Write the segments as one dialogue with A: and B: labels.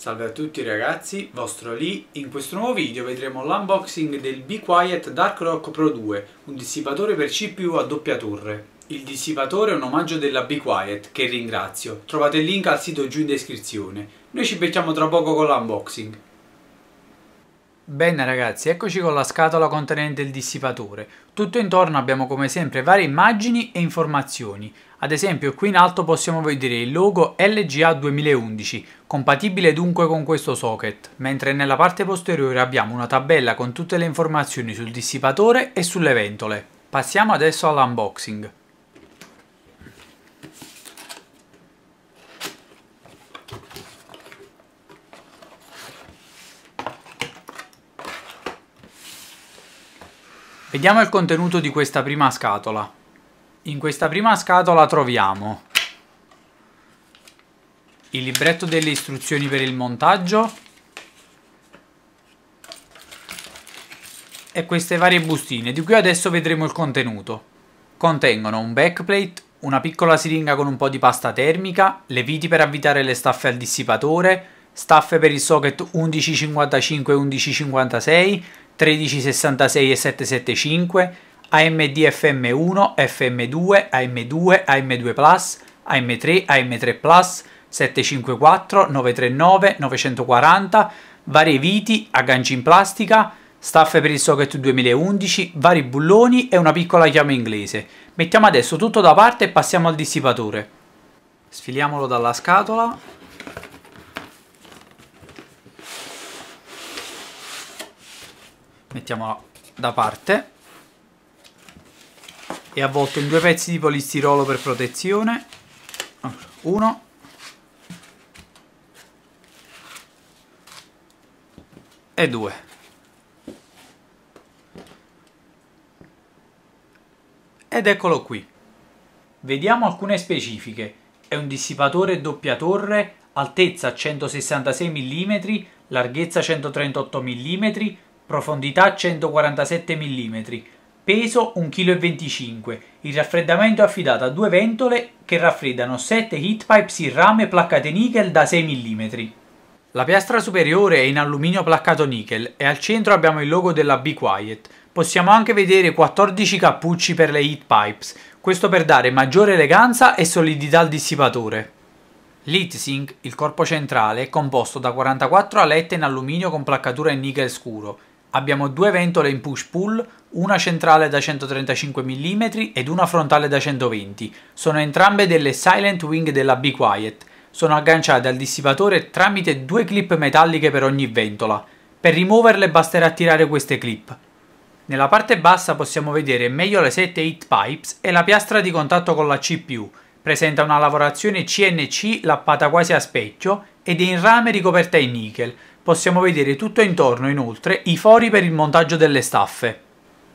A: Salve a tutti ragazzi, vostro Lee. In questo nuovo video vedremo l'unboxing del Be Quiet Dark Rock Pro 2, un dissipatore per CPU a doppia torre. Il dissipatore è un omaggio della Be Quiet, che ringrazio. Trovate il link al sito giù in descrizione. Noi ci becchiamo tra poco con l'unboxing. Bene ragazzi, eccoci con la scatola contenente il dissipatore. Tutto intorno abbiamo come sempre varie immagini e informazioni. Ad esempio qui in alto possiamo vedere il logo LGA 2011, compatibile dunque con questo socket, mentre nella parte posteriore abbiamo una tabella con tutte le informazioni sul dissipatore e sulle ventole. Passiamo adesso all'unboxing. Vediamo il contenuto di questa prima scatola. In questa prima scatola troviamo il libretto delle istruzioni per il montaggio e queste varie bustine di cui adesso vedremo il contenuto. Contengono un backplate, una piccola siringa con un po' di pasta termica, le viti per avvitare le staffe al dissipatore, staffe per il socket 1155 e 1156, 1366 e 775, AMD FM1, FM2, AM2, AM2 Plus, AM3, AM3 Plus, 754, 939, 940, varie viti, agganci in plastica, staffe per il socket 2011, vari bulloni e una piccola chiave inglese. Mettiamo adesso tutto da parte e passiamo al dissipatore. Sfiliamolo dalla scatola mettiamola da parte e avvolto in due pezzi di polistirolo per protezione allora, uno e due ed eccolo qui vediamo alcune specifiche è un dissipatore doppia torre altezza 166 mm larghezza 138 mm profondità 147 mm, peso 1,25 kg. Il raffreddamento è affidato a due ventole che raffreddano 7 heatpipes in rame placcate nickel da 6 mm. La piastra superiore è in alluminio placcato nickel e al centro abbiamo il logo della Be Quiet. Possiamo anche vedere 14 cappucci per le heatpipes, questo per dare maggiore eleganza e solidità al dissipatore. L'heatsink, il corpo centrale, è composto da 44 alette in alluminio con placcatura in nickel scuro, Abbiamo due ventole in push-pull, una centrale da 135 mm ed una frontale da 120. Sono entrambe delle Silent Wing della Be Quiet. Sono agganciate al dissipatore tramite due clip metalliche per ogni ventola. Per rimuoverle basterà tirare queste clip. Nella parte bassa possiamo vedere meglio le 7 heat pipes e la piastra di contatto con la CPU. Presenta una lavorazione CNC lappata quasi a specchio ed è in rame ricoperta in nickel. Possiamo vedere tutto intorno inoltre i fori per il montaggio delle staffe.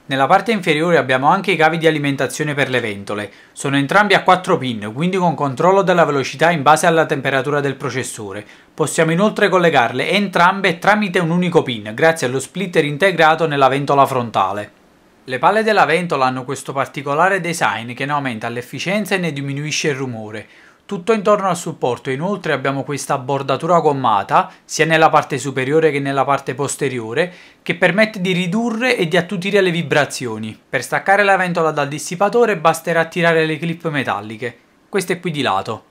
A: Nella parte inferiore abbiamo anche i cavi di alimentazione per le ventole. Sono entrambi a 4 pin, quindi con controllo della velocità in base alla temperatura del processore. Possiamo inoltre collegarle entrambe tramite un unico pin, grazie allo splitter integrato nella ventola frontale. Le palle della ventola hanno questo particolare design che ne aumenta l'efficienza e ne diminuisce il rumore. Tutto intorno al supporto inoltre abbiamo questa bordatura gommata sia nella parte superiore che nella parte posteriore che permette di ridurre e di attutire le vibrazioni. Per staccare la ventola dal dissipatore basterà tirare le clip metalliche, queste qui di lato.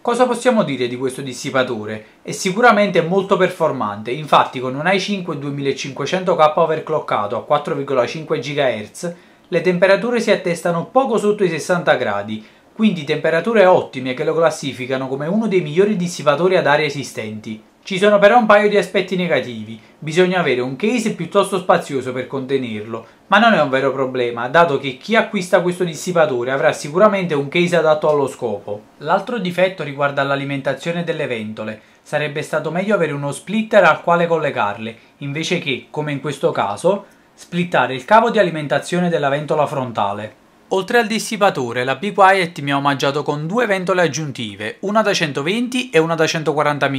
A: Cosa possiamo dire di questo dissipatore? È sicuramente molto performante, infatti con un i5 2500K overclockato a 4,5 GHz le temperature si attestano poco sotto i 60 gradi, quindi temperature ottime che lo classificano come uno dei migliori dissipatori ad aria esistenti. Ci sono però un paio di aspetti negativi, bisogna avere un case piuttosto spazioso per contenerlo, ma non è un vero problema, dato che chi acquista questo dissipatore avrà sicuramente un case adatto allo scopo. L'altro difetto riguarda l'alimentazione delle ventole, sarebbe stato meglio avere uno splitter al quale collegarle, invece che, come in questo caso, splittare il cavo di alimentazione della ventola frontale. Oltre al dissipatore, la Be Quiet mi ha omaggiato con due ventole aggiuntive, una da 120 e una da 140 mm.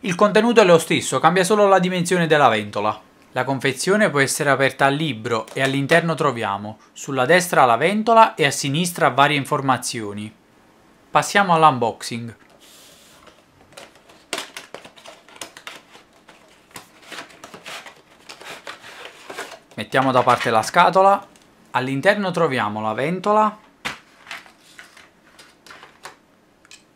A: Il contenuto è lo stesso, cambia solo la dimensione della ventola. La confezione può essere aperta al libro e all'interno troviamo sulla destra la ventola e a sinistra varie informazioni. Passiamo all'unboxing. Mettiamo da parte la scatola. All'interno troviamo la ventola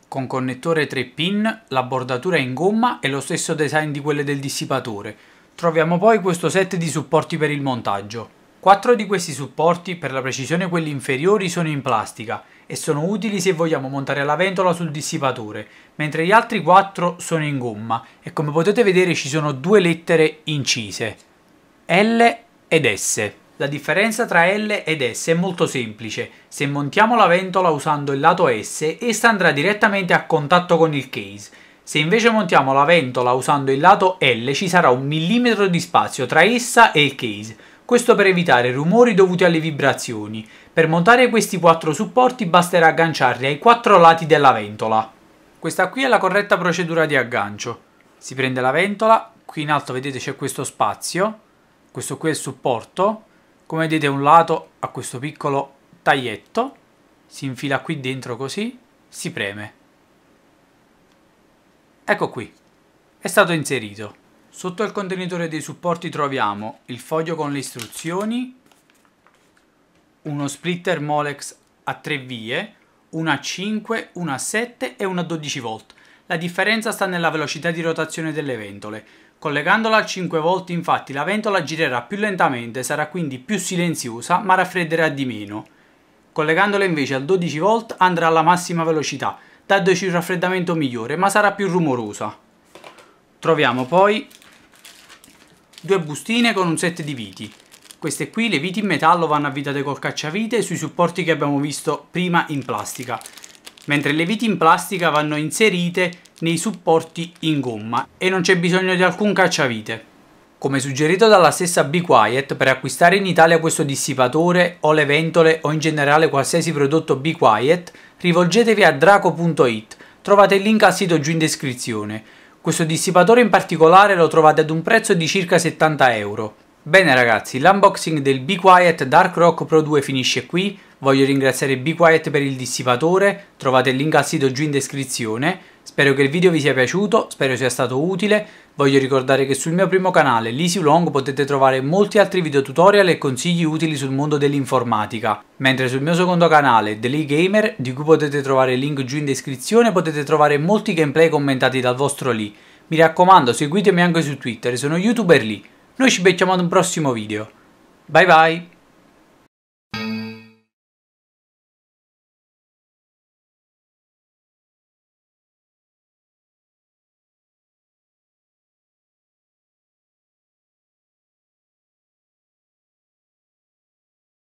A: con connettore 3 pin, la bordatura in gomma e lo stesso design di quelle del dissipatore. Troviamo poi questo set di supporti per il montaggio. Quattro di questi supporti, per la precisione quelli inferiori, sono in plastica e sono utili se vogliamo montare la ventola sul dissipatore, mentre gli altri quattro sono in gomma e come potete vedere ci sono due lettere incise, L ed S. La differenza tra L ed S è molto semplice, se montiamo la ventola usando il lato S, essa andrà direttamente a contatto con il case, se invece montiamo la ventola usando il lato L ci sarà un millimetro di spazio tra essa e il case, questo per evitare rumori dovuti alle vibrazioni. Per montare questi quattro supporti basterà agganciarli ai quattro lati della ventola. Questa qui è la corretta procedura di aggancio. Si prende la ventola, qui in alto vedete c'è questo spazio, questo qui è il supporto come vedete un lato ha questo piccolo taglietto si infila qui dentro così si preme ecco qui è stato inserito sotto il contenitore dei supporti troviamo il foglio con le istruzioni uno splitter Molex a 3 vie una a 5, una a 7 e una a 12 volt la differenza sta nella velocità di rotazione delle ventole Collegandola al 5 V infatti la ventola girerà più lentamente, sarà quindi più silenziosa ma raffredderà di meno. Collegandola invece al 12 V andrà alla massima velocità, dandoci un raffreddamento migliore ma sarà più rumorosa. Troviamo poi due bustine con un set di viti. Queste qui, le viti in metallo, vanno avvitate col cacciavite sui supporti che abbiamo visto prima in plastica mentre le viti in plastica vanno inserite nei supporti in gomma e non c'è bisogno di alcun cacciavite. Come suggerito dalla stessa Be Quiet, per acquistare in Italia questo dissipatore o le ventole o in generale qualsiasi prodotto Be Quiet, rivolgetevi a draco.it, trovate il link al sito giù in descrizione. Questo dissipatore in particolare lo trovate ad un prezzo di circa 70 euro. Bene ragazzi, l'unboxing del Be Quiet Dark Rock Pro 2 finisce qui, Voglio ringraziare Be Quiet per il dissipatore, trovate il link al sito giù in descrizione. Spero che il video vi sia piaciuto, spero sia stato utile. Voglio ricordare che sul mio primo canale, Lisi Long, potete trovare molti altri video tutorial e consigli utili sul mondo dell'informatica, mentre sul mio secondo canale, The Lee Gamer, di cui potete trovare il link giù in descrizione, potete trovare molti gameplay commentati dal vostro Lee. Mi raccomando, seguitemi anche su Twitter, sono youtuber lì. Noi ci becchiamo ad un prossimo video. Bye bye!